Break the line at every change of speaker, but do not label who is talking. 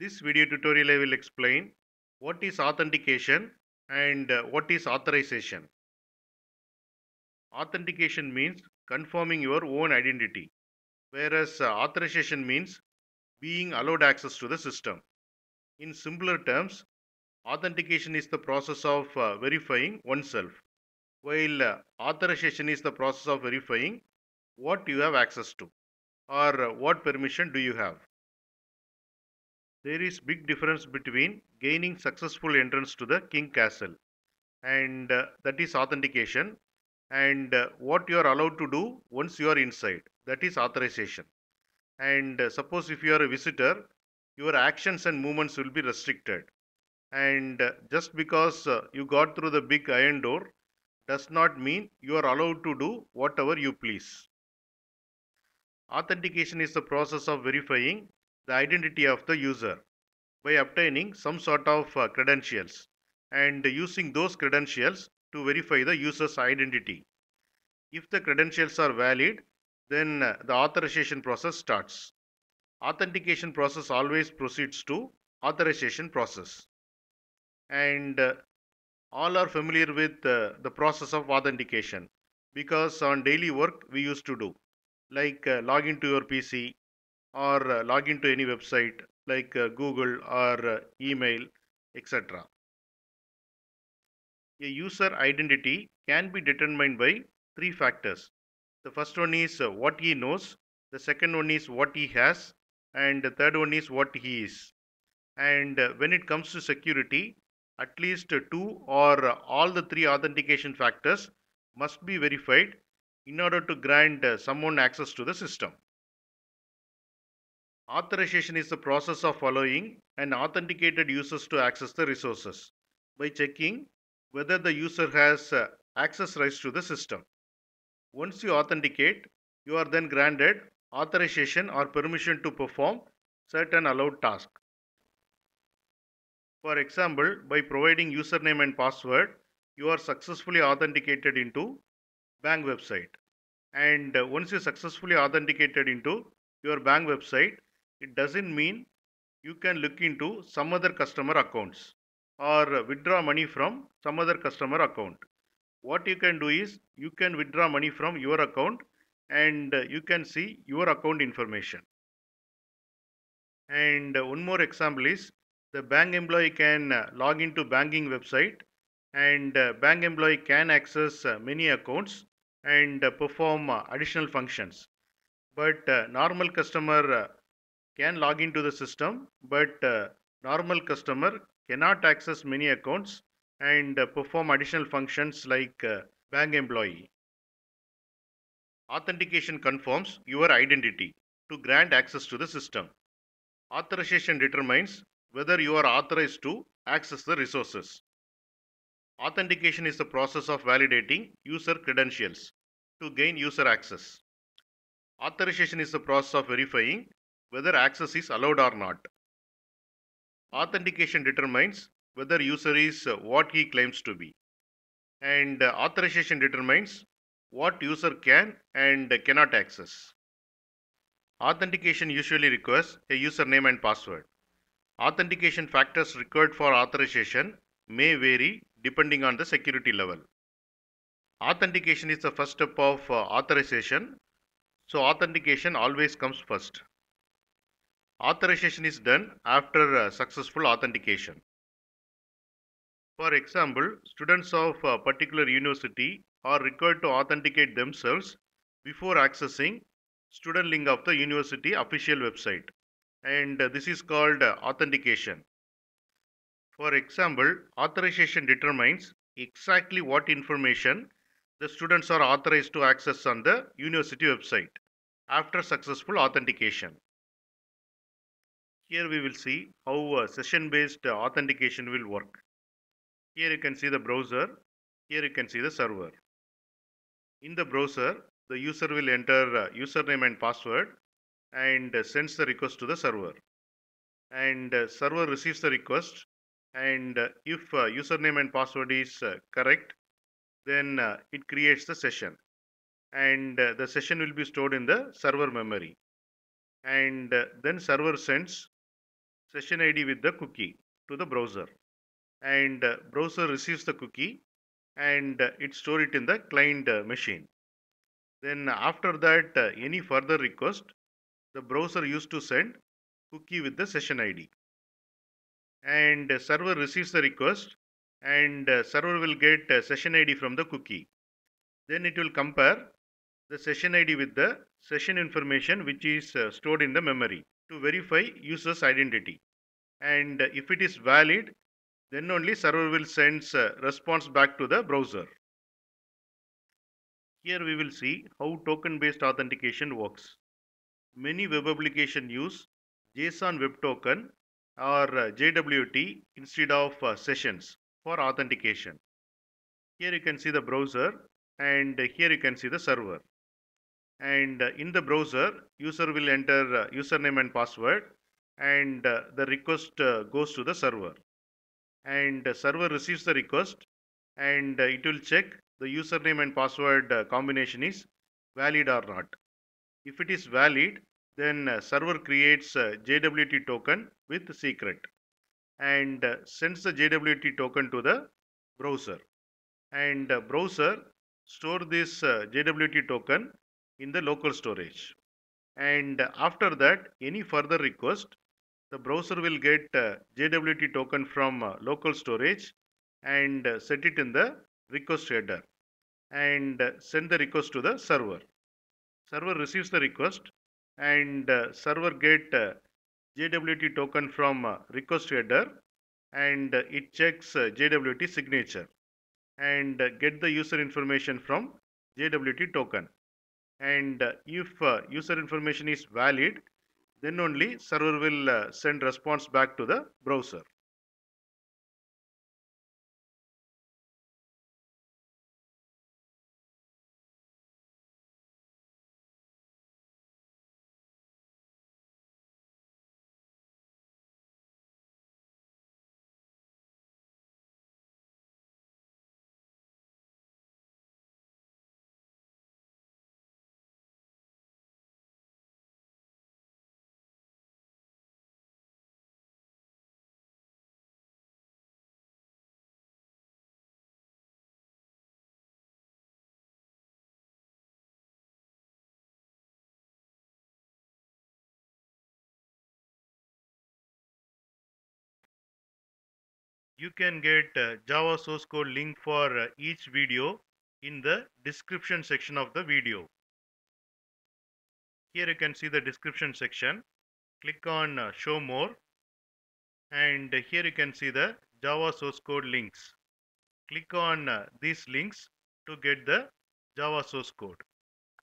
This video tutorial I will explain what is authentication and uh, what is authorization. Authentication means confirming your own identity whereas uh, authorization means being allowed access to the system. In simpler terms, authentication is the process of uh, verifying oneself while authorization is the process of verifying what you have access to or what permission do you have there is big difference between gaining successful entrance to the king castle and uh, that is authentication and uh, what you are allowed to do once you are inside that is authorization and uh, suppose if you are a visitor your actions and movements will be restricted and uh, just because uh, you got through the big iron door does not mean you are allowed to do whatever you please authentication is the process of verifying the identity of the user by obtaining some sort of uh, credentials and using those credentials to verify the user's identity. If the credentials are valid, then uh, the authorization process starts. Authentication process always proceeds to authorization process. And uh, all are familiar with uh, the process of authentication because on daily work we used to do like uh, log into your PC or uh, log into any website like uh, Google or uh, email, etc. A user identity can be determined by three factors. The first one is uh, what he knows, the second one is what he has, and the third one is what he is. And when it comes to security, at least two or all the three authentication factors must be verified in order to grant someone access to the system. Authorization is the process of allowing an authenticated users to access the resources by checking whether the user has uh, access rights to the system. Once you authenticate, you are then granted authorization or permission to perform certain allowed tasks. For example, by providing username and password, you are successfully authenticated into bank website. And uh, once you successfully authenticated into your bank website, it doesn't mean you can look into some other customer accounts or withdraw money from some other customer account. What you can do is you can withdraw money from your account and you can see your account information. And one more example is the bank employee can log into banking website and bank employee can access many accounts and perform additional functions. But normal customer can log into the system, but uh, normal customer cannot access many accounts and uh, perform additional functions like uh, bank employee. Authentication confirms your identity to grant access to the system. Authorization determines whether you are authorized to access the resources. Authentication is the process of validating user credentials to gain user access. Authorization is the process of verifying whether access is allowed or not. Authentication determines whether user is uh, what he claims to be. And uh, authorization determines what user can and cannot access. Authentication usually requires a username and password. Authentication factors required for authorization may vary depending on the security level. Authentication is the first step of uh, authorization, so authentication always comes first. Authorization is done after uh, successful authentication. For example, students of a uh, particular university are required to authenticate themselves before accessing student link of the university official website and uh, this is called authentication. For example, authorization determines exactly what information the students are authorized to access on the university website after successful authentication. Here we will see how session-based authentication will work. Here you can see the browser. Here you can see the server. In the browser, the user will enter uh, username and password and uh, sends the request to the server. And uh, server receives the request and if username and password is correct, then it creates the session. And the session will be stored in the server memory. And then server sends session ID with the cookie to the browser and uh, browser receives the cookie and uh, it store it in the client uh, machine. Then after that any further request the browser used to send cookie with the session ID and server receives the request and server will get session ID from the cookie. Then it will compare the session ID with the session information which is stored in the memory to verify user's identity. And if it is valid, then only server will send response back to the browser. Here we will see how token-based authentication works. Many web applications use JSON Web Token or uh, JWT instead of uh, sessions for authentication. Here you can see the browser and here you can see the server and uh, in the browser user will enter uh, username and password and uh, the request goes to the server and server receives the request and it will check the username and password combination is valid or not. If it is valid then server creates JWT token with secret and sends the JWT token to the browser and browser store this JWT token in the local storage. And after that, any further request, the browser will get uh, JWT token from uh, local storage and uh, set it in the request header and send the request to the server. Server receives the request and server get JWT token from request header and it checks JWT signature and get the user information from JWT token and if uh, user information is valid then only server will uh, send response back to the browser you can get uh, Java source code link for uh, each video in the description section of the video. Here you can see the description section. Click on uh, show more and here you can see the Java source code links. Click on these links to get the Java source code.